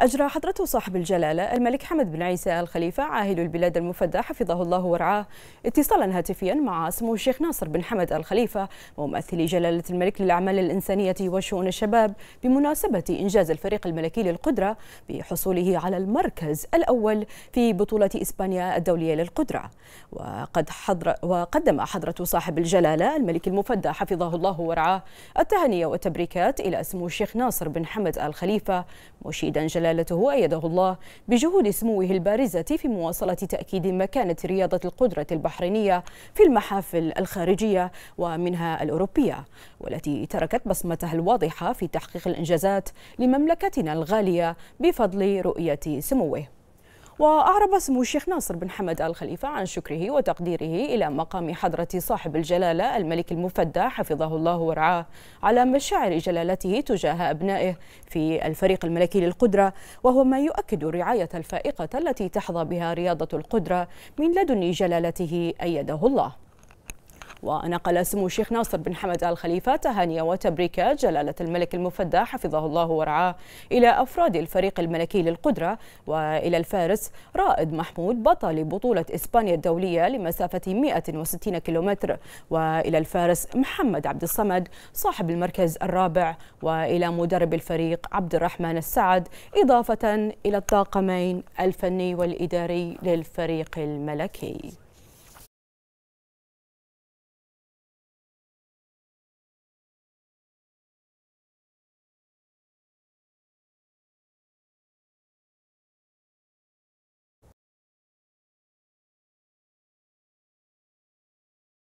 أجرى حضرة صاحب الجلالة الملك حمد بن عيسى الخليفة عاهل البلاد المفدى حفظه الله ورعاه اتصالا هاتفيا مع سمو الشيخ ناصر بن حمد الخليفة ممثل جلالة الملك للأعمال الإنسانية وشؤون الشباب بمناسبة إنجاز الفريق الملكي للقدرة بحصوله على المركز الأول في بطولة إسبانيا الدولية للقدرة وقد حضر وقدم حضرة صاحب الجلالة الملك المفدى حفظه الله ورعاه التهنئة والتبريكات إلى سمو الشيخ ناصر بن حمد الخليفة مشيدا جلالة جلالته وأيده الله بجهود سموه البارزة في مواصلة تأكيد مكانة رياضة القدرة البحرينية في المحافل الخارجية ومنها الأوروبية والتي تركت بصمتها الواضحة في تحقيق الإنجازات لمملكتنا الغالية بفضل رؤية سموه وأعرب سمو الشيخ ناصر بن حمد آل خليفة عن شكره وتقديره إلى مقام حضرة صاحب الجلالة الملك المفدى حفظه الله ورعاه على مشاعر جلالته تجاه أبنائه في الفريق الملكي للقدرة وهو ما يؤكد الرعاية الفائقة التي تحظى بها رياضة القدرة من لدن جلالته أيده الله ونقل سمو الشيخ ناصر بن حمد آل خليفة تهانيه وتبريكات جلالة الملك المفدى حفظه الله ورعاه إلى أفراد الفريق الملكي للقدرة وإلى الفارس رائد محمود بطل بطولة إسبانيا الدولية لمسافة 160 كيلومتر وإلى الفارس محمد عبد الصمد صاحب المركز الرابع وإلى مدرب الفريق عبد الرحمن السعد إضافة إلى الطاقمين الفني والإداري للفريق الملكي